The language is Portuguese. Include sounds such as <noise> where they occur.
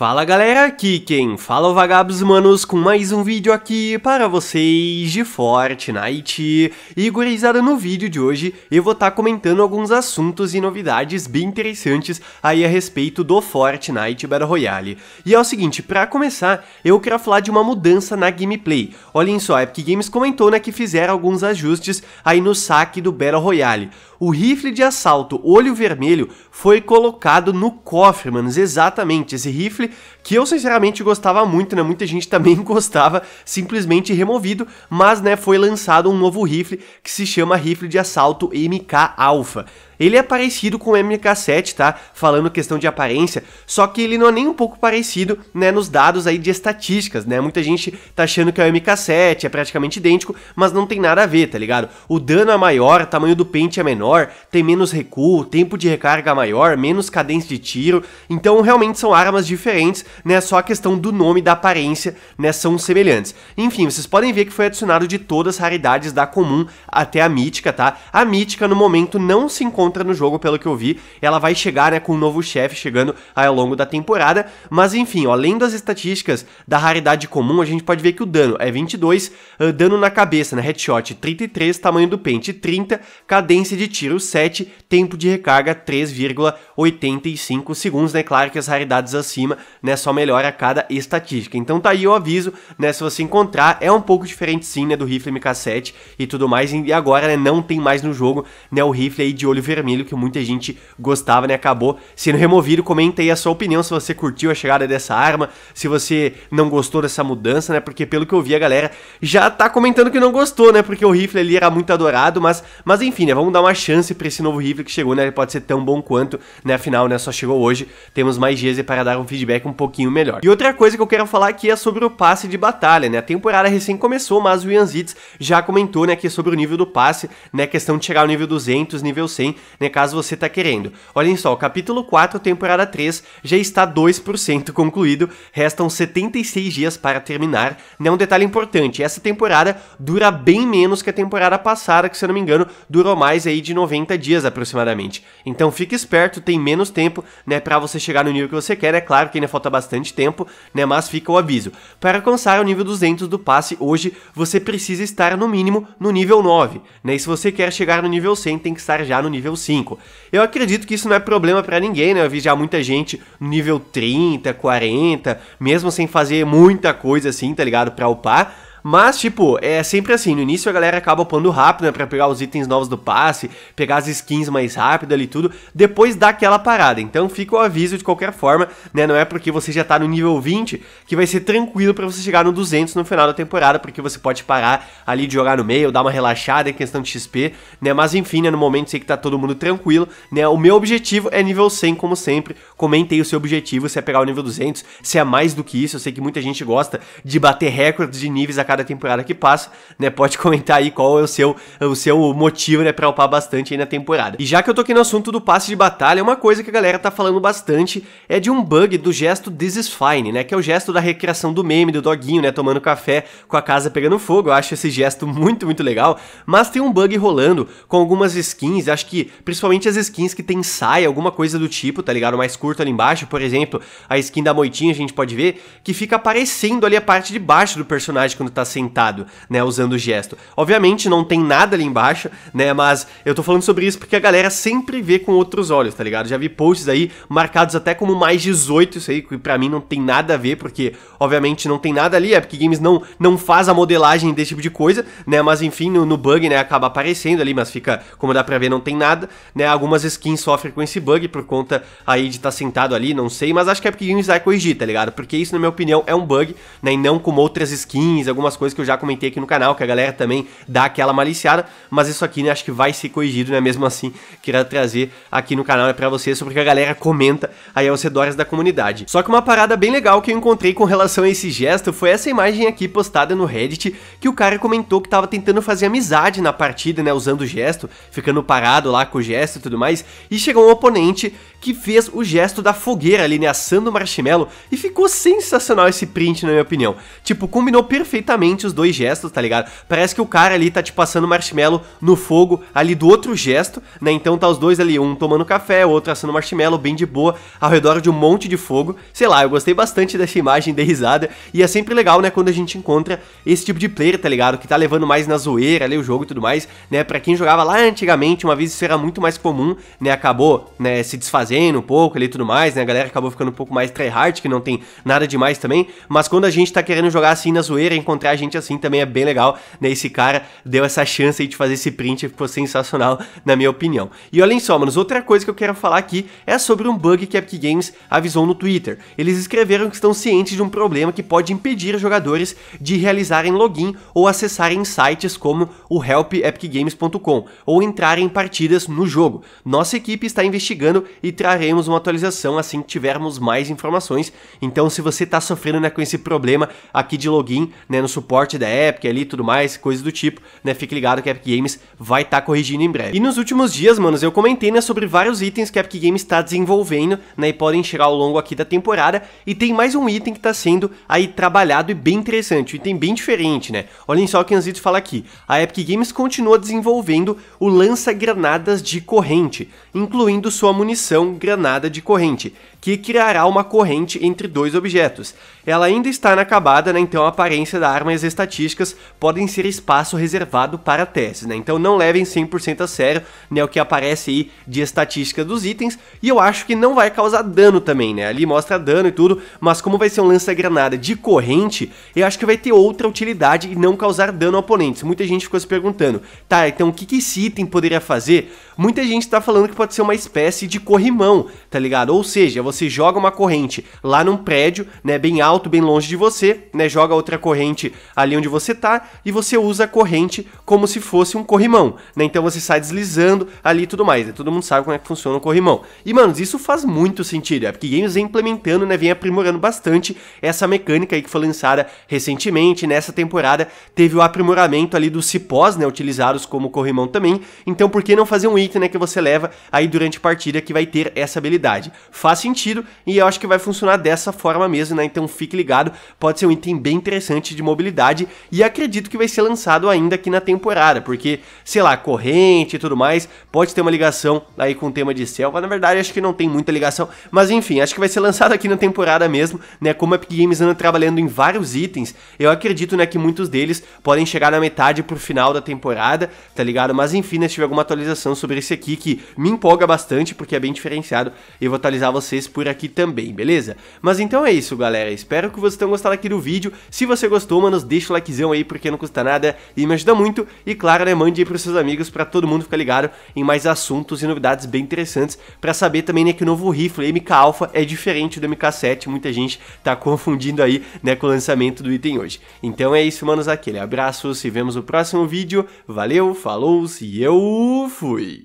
Fala galera, aqui quem fala é o Vagabos Manos com mais um vídeo aqui para vocês de Fortnite. E gurizada, no vídeo de hoje eu vou estar tá comentando alguns assuntos e novidades bem interessantes aí a respeito do Fortnite Battle Royale. E é o seguinte, para começar, eu quero falar de uma mudança na gameplay. Olhem só, a Epic Games comentou né, que fizeram alguns ajustes aí no saque do Battle Royale o rifle de assalto olho vermelho foi colocado no cofre, manos. Exatamente, esse rifle que eu sinceramente gostava muito, né? Muita gente <laughs> também gostava, simplesmente removido, mas né, foi lançado um novo rifle que se chama rifle de assalto MK Alpha. Ele é parecido com o MK7, tá? Falando questão de aparência, só que ele não é nem um pouco parecido, né, nos dados aí de estatísticas, né? Muita gente tá achando que é o MK7, é praticamente idêntico, mas não tem nada a ver, tá ligado? O dano é maior, o tamanho do pente é menor, tem menos recuo, tempo de recarga maior, menos cadência de tiro, então realmente são armas diferentes, né? Só a questão do nome da aparência, né, são semelhantes. Enfim, vocês podem ver que foi adicionado de todas as raridades da comum até a mítica, tá? A mítica no momento não se encontra encontra no jogo, pelo que eu vi. Ela vai chegar, né, com um novo chefe chegando aí ao longo da temporada. Mas enfim, ó, além das estatísticas da raridade comum, a gente pode ver que o dano é 22, uh, ah, dano na cabeça, né, headshot 33, tamanho do pente 30, cadência de tiro 7, tempo de recarga 3,85 segundos, né, claro que as raridades acima, né, só melhora cada estatística. Então tá aí o aviso, né, se você encontrar, é um pouco diferente sim, né, do rifle MK7 e tudo mais, e agora, né, não tem mais no jogo, né, o rifle aí de olho vermelho vermelho que muita gente gostava, né? Acabou sendo removido. Comenta aí a sua opinião se você curtiu a chegada dessa arma, se você não gostou dessa mudança, né? Porque pelo que eu vi, a galera já tá comentando que não gostou, né? Porque o rifle ali era muito adorado, mas, mas enfim, né? Vamos dar uma chance pra esse novo rifle que chegou, né? Ele pode ser tão bom quanto, né? Afinal, né? Só chegou hoje. Temos mais dias para dar um feedback um pouquinho melhor. E outra coisa que eu quero falar aqui é sobre o passe de batalha, né? A temporada recém começou, mas o Ian Zitz já comentou, né? aqui é sobre o nível do passe, né? Questão de chegar ao nível 200, nível 100, né, caso você tá querendo. Olhem só, o capítulo 4, temporada 3, já está 2% concluído, restam 76 dias para terminar, né, um detalhe importante, essa temporada dura bem menos que a temporada passada, que se eu não me engano, durou mais aí de 90 dias aproximadamente. Então fique esperto, tem menos tempo, né, para você chegar no nível que você quer, é claro que ainda falta bastante tempo, né, mas fica o aviso. Para alcançar o nível 200 do passe hoje, você precisa estar no mínimo no nível 9, né, e se você quer chegar no nível 100, tem que estar já no nível nível 5. Eu acredito que isso não é problema para ninguém, né? Eu vi já muita gente no nível 30, 40, mesmo sem fazer muita coisa assim, tá ligado? Pra upar mas, tipo, é sempre assim, no início a galera acaba upando rápido, né, pra pegar os itens novos do passe, pegar as skins mais rápido ali e tudo, depois dá aquela parada. Então fica o aviso de qualquer forma, né, não é porque você já tá no nível 20 que vai ser tranquilo para você chegar no 200 no final da temporada, porque você pode parar ali de jogar no meio, dar uma relaxada em questão de XP, né, mas enfim, né, no momento sei que tá todo mundo tranquilo, né, o meu objetivo é nível 100 como sempre, comentei o seu objetivo, se é pegar o nível 200, se é mais do que isso, eu sei que muita gente gosta de bater recordes de níveis a cada temporada que passa, né? Pode <laughs> comentar aí qual é o seu, o seu motivo, né, pra upar bastante aí na temporada. E já que eu tô aqui no assunto do passe de batalha, uma coisa que a galera tá falando bastante é de um bug do gesto This is Fine, né? Que é o gesto da recriação do meme do doguinho, né? Tomando café com a casa pegando fogo. Eu acho esse gesto muito, muito legal. Mas tem um bug rolando com algumas skins, acho que principalmente as skins que tem saia, alguma coisa do tipo, tá ligado? Mais curto ali embaixo, por exemplo, a skin da moitinha, a gente pode ver, que fica aparecendo ali a parte de baixo do personagem quando tá tá sentado, né, usando o gesto. Obviamente não tem nada ali embaixo, né, mas eu tô falando sobre isso porque a galera sempre vê com outros olhos, tá ligado? Já vi posts aí marcados até como mais 18 isso aí, que para mim não tem nada a ver, porque obviamente não tem nada ali, é porque Games não não faz a modelagem desse tipo de coisa, né, mas enfim, no, no bug, né, acaba aparecendo ali, mas fica, como dá para ver, não tem nada, né? Algumas skins sofrem com esse bug por conta aí de estar tá sentado ali, não sei, mas acho que é porque Games vai corrigir, tá ligado? Porque isso, na minha opinião, é um bug, né? E não como outras skins, algumas algumas coisas que eu já comentei aqui no canal, que a galera também dá aquela maliciada, mas isso aqui, né, acho que vai ser corrigido, né, mesmo assim, queria trazer aqui no canal né, pra vocês sobre o que a galera comenta aí aos redores da comunidade. Só que uma parada bem legal que eu encontrei com relação a esse gesto foi essa imagem aqui postada no Reddit, que o cara comentou que tava tentando fazer amizade na partida, né, usando o gesto, ficando parado lá com o gesto e tudo mais, e chegou um oponente que fez o gesto da fogueira ali, né, assando o marshmallow, e ficou sensacional esse print, na minha opinião. Tipo, combinou perfeitamente os dois gestos, tá ligado? Parece que o cara ali tá te tipo, passando marshmallow no fogo ali do outro gesto, né? Então tá os dois ali, um tomando café, o outro assando marshmallow bem de boa, ao redor de um monte de fogo. Sei lá, eu gostei bastante dessa imagem, de risada. E é sempre legal, né, quando a gente encontra esse tipo de player, tá ligado? Que tá levando mais na zoeira ali o jogo e tudo mais, né? Pra quem jogava lá antigamente, uma vez isso era muito mais comum, né? Acabou, né, se desfazendo um pouco ali e tudo mais, né? A galera acabou ficando um pouco mais tryhard, que não tem nada demais também. Mas quando a gente tá querendo jogar assim na zoeira, encontrar a gente assim também é bem legal, né? Esse cara deu essa chance aí de fazer esse print, ficou sensacional, na minha opinião. E olhem só, manos, outra coisa que eu quero falar aqui é sobre um bug que a Epic Games avisou no Twitter. Eles escreveram que estão cientes de um problema que pode impedir jogadores de realizarem login ou acessarem sites como o helpepicgames.com ou entrarem em partidas no jogo. Nossa equipe está investigando e traremos uma atualização assim que tivermos mais informações. Então, se você está sofrendo né, com esse problema aqui de login né, no suporte da Epic ali e tudo mais, coisas do tipo, né? Fique ligado que a Epic Games vai estar tá corrigindo em breve. E nos últimos dias, manos, eu comentei, né, sobre vários itens que a Epic Games está desenvolvendo, né, e podem chegar ao longo aqui da temporada, e tem mais um item que está sendo aí trabalhado e bem interessante, um item bem diferente, né? Olhem só o que Anzito fala aqui, a Epic Games continua desenvolvendo o lança-granadas de corrente, incluindo sua munição granada de corrente, que criará uma corrente entre dois objetos. Ela ainda está inacabada, né? então a aparência da arma e as estatísticas podem ser espaço reservado para teses. Né? Então não levem 100% a sério né, o que aparece aí de estatística dos itens, e eu acho que não vai causar dano também, né? ali mostra dano e tudo, mas como vai ser um lança-granada de corrente, eu acho que vai ter outra utilidade e não causar dano a oponentes. Muita gente ficou se perguntando, tá, então o que, que esse item poderia fazer? Muita gente está falando que pode ser uma espécie de corrimão, tá ligado? Ou seja, você você joga uma corrente lá num prédio, né, bem alto, bem longe de você, né, joga outra corrente ali onde você tá e você usa a corrente como se fosse um corrimão, né? Então você sai deslizando ali e tudo mais. Né? Todo mundo sabe como é que funciona o corrimão. E mano, isso faz muito sentido, é porque games vem implementando, né, vem aprimorando bastante essa mecânica aí que foi lançada recentemente, nessa temporada teve o aprimoramento ali dos cipós, né, utilizados como corrimão também. Então por que não fazer um item, né, que você leva aí durante a partida que vai ter essa habilidade? Faz sentido sentido e eu acho que vai funcionar dessa forma mesmo, né? Então fique ligado, pode ser um item bem interessante de mobilidade e acredito que vai ser lançado ainda aqui na temporada, porque, sei lá, corrente e tudo mais, pode ter uma ligação aí com o tema de selva. Na verdade, acho que não tem muita ligação, mas enfim, acho que vai ser <laughs> lançado aqui na temporada mesmo, né? Como a Epic Games anda trabalhando em vários itens, eu acredito, né, que muitos deles podem chegar na metade pro final da temporada, tá ligado? Mas enfim, né, se tiver alguma atualização sobre esse aqui que me empolga bastante, porque é bem diferenciado, eu vou atualizar vocês por aqui também, beleza? Mas então é isso, galera. Espero que vocês tenham gostado aqui do vídeo. Se você gostou, manos, deixa o likezão aí, porque não custa nada e me ajuda muito. E claro, né, mande aí pros seus amigos para todo mundo ficar ligado em mais assuntos e novidades bem interessantes. para saber também, né, que o novo rifle MK Alpha é diferente do MK7. Muita gente tá confundindo aí, né, com o lançamento do item hoje. Então é isso, manos, aquele abraço. Se vemos no próximo vídeo. Valeu, falou e eu fui!